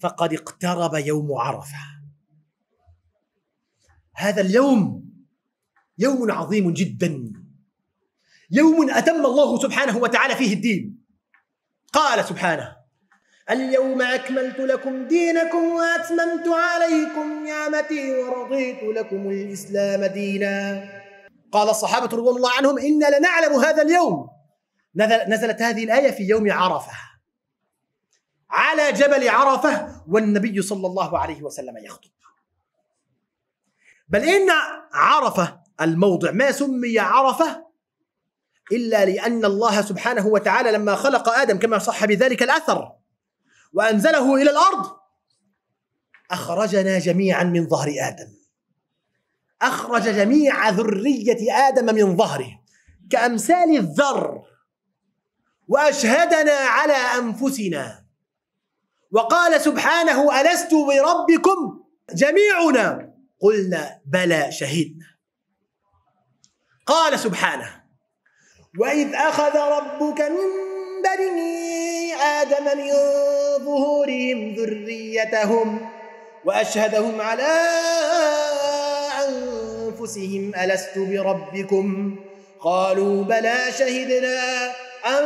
فقد اقترب يوم عرفه هذا اليوم يوم عظيم جدا يوم اتم الله سبحانه وتعالى فيه الدين قال سبحانه اليوم أكملت لكم دينكم وأتممت عليكم نعمتي ورضيت لكم الإسلام دينا قال الصحابة رضي الله عنهم إنا لنعلم هذا اليوم نزلت هذه الآية في يوم عرفة على جبل عرفه والنبي صلى الله عليه وسلم يخطب بل ان عرفه الموضع ما سمي عرفه الا لان الله سبحانه وتعالى لما خلق ادم كما صح بذلك الاثر وانزله الى الارض اخرجنا جميعا من ظهر ادم اخرج جميع ذريه ادم من ظهره كامثال الذر واشهدنا على انفسنا وقال سبحانه ألست بربكم جميعنا قلنا بلى شهدنا قال سبحانه وإذ أخذ ربك من بني آدم من ظهورهم ذريتهم وأشهدهم على أنفسهم ألست بربكم قالوا بلى شهدنا أن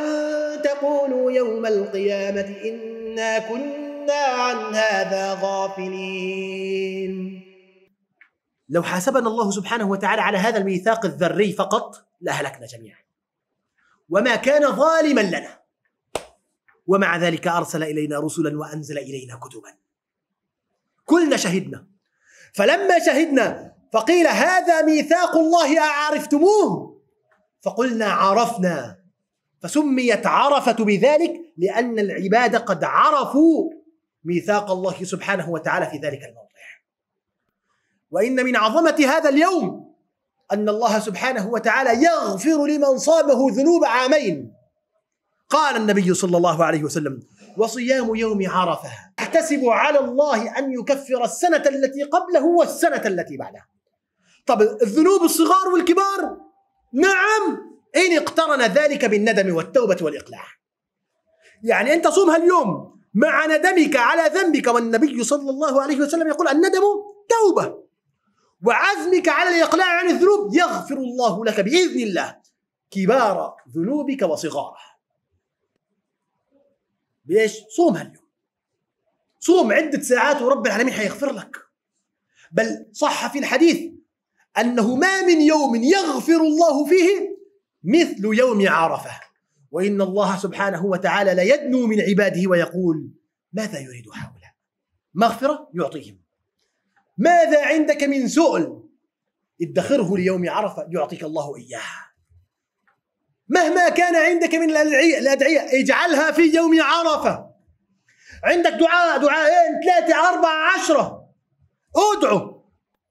تقولوا يوم القيامة إن إنا كنا عن هذا غافلين لو حاسبنا الله سبحانه وتعالى على هذا الميثاق الذري فقط لأهلكنا جميعا وما كان ظالما لنا ومع ذلك أرسل إلينا رسلا وأنزل إلينا كتبا كلنا شهدنا فلما شهدنا فقيل هذا ميثاق الله أعرفتموه فقلنا عرفنا فسميت عرفة بذلك لأن العباد قد عرفوا ميثاق الله سبحانه وتعالى في ذلك الموضع وإن من عظمة هذا اليوم أن الله سبحانه وتعالى يغفر لمن صابه ذنوب عامين قال النبي صلى الله عليه وسلم وصيام يوم عرفة أحتسب على الله أن يكفر السنة التي قبله والسنة التي بعدها طب الذنوب الصغار والكبار نعم إن اقترن ذلك بالندم والتوبة والإقلاع يعني أنت صومها اليوم مع ندمك على ذنبك والنبي صلى الله عليه وسلم يقول الندم توبة وعزمك على الإقلاع عن الذنوب يغفر الله لك بإذن الله كبار ذنوبك وصغارها ليش صومها اليوم صوم عدة ساعات ورب العالمين حيغفر لك بل صح في الحديث أنه ما من يوم يغفر الله فيه مثل يوم عرفه وان الله سبحانه وتعالى ليدنو من عباده ويقول ماذا يريد حوله مغفره يعطيهم ماذا عندك من سؤل ادخره ليوم عرفه يعطيك الله اياه مهما كان عندك من الادعيه اجعلها في يوم عرفه عندك دعاء دعاءين ثلاثه اربعه عشره ادعو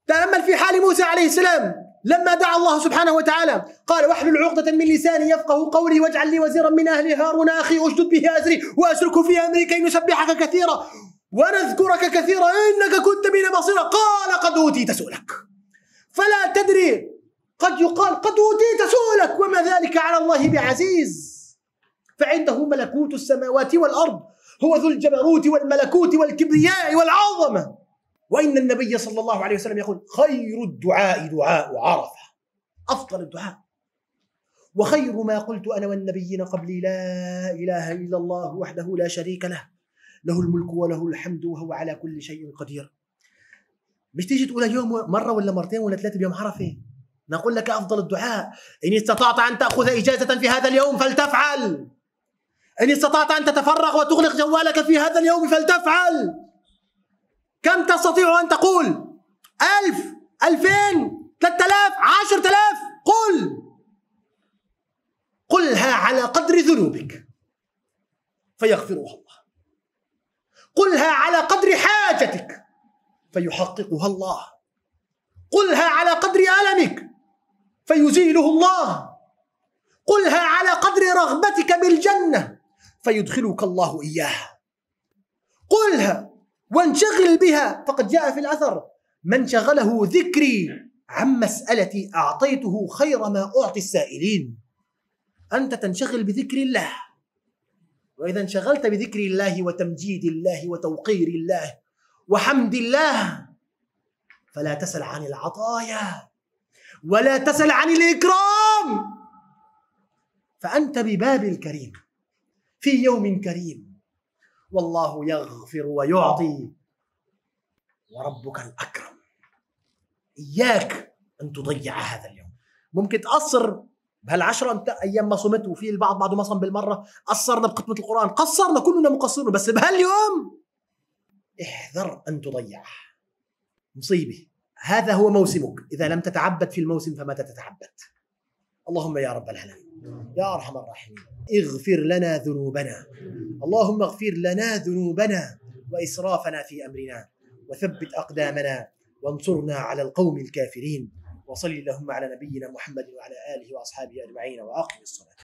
تامل في حال موسى عليه السلام لما دعا الله سبحانه وتعالى قال واحلل عقدة من لساني يفقه قولي واجعل لي وزيرا من اهل هارون أخي أشدد به أزري واشرك في أمري كي نسبحك كثيرا ونذكرك كثيرا إنك كنت بنا بصيرا قال قد أوتيت سؤلك فلا تدري قد يقال قد أوتيت سؤلك وما ذلك على الله بعزيز فعنده ملكوت السماوات والأرض هو ذو الجبروت والملكوت والكبرياء والعظمة وإن النبي صلى الله عليه وسلم يقول خير الدعاء دعاء عرفة أفضل الدعاء وخير ما قلت أنا والنبيين قبلي لا إله إلا الله وحده لا شريك له له الملك وله الحمد وهو على كل شيء قدير مش تيجي تقول يوم مرة ولا مرتين ولا ثلاثة بيوم عرفة نقول لك أفضل الدعاء إن استطعت أن تأخذ إجازة في هذا اليوم فلتفعل إن استطعت أن تتفرغ وتغلق جوالك في هذا اليوم فلتفعل كم تستطيع أن تقول ألف ألفين ثلاثة آلاف عشرة آلاف قل قلها على قدر ذنوبك فيغفرها الله قلها على قدر حاجتك فيحققها الله قلها على قدر ألمك فيزيله الله قلها على قدر رغبتك بالجنة فيدخلك الله إياها قلها وانشغل بها فقد جاء في الأثر من شغله ذكري عن مسألتي أعطيته خير ما أعطي السائلين أنت تنشغل بذكر الله وإذا انشغلت بذكر الله وتمجيد الله وتوقير الله وحمد الله فلا تسل عن العطايا ولا تسل عن الإكرام فأنت بباب الكريم في يوم كريم والله يغفر ويعطي وربك الأكرم إياك أن تضيع هذا اليوم ممكن تقصر بهالعشرة أيام ما صمت وفي البعض بعده ما صم بالمرة قصرنا بختمة القرآن قصرنا كلنا مقصرون بس بهاليوم احذر أن تضيعه مصيبة هذا هو موسمك إذا لم تتعبد في الموسم فمتى تتعبد اللهم يا رب العالمين نعم. يا ارحم الراحمين اغفر لنا ذنوبنا اللهم اغفر لنا ذنوبنا واسرافنا في امرنا وثبت اقدامنا وانصرنا على القوم الكافرين وصل اللهم على نبينا محمد وعلى اله واصحابه اجمعين واقم الصلاه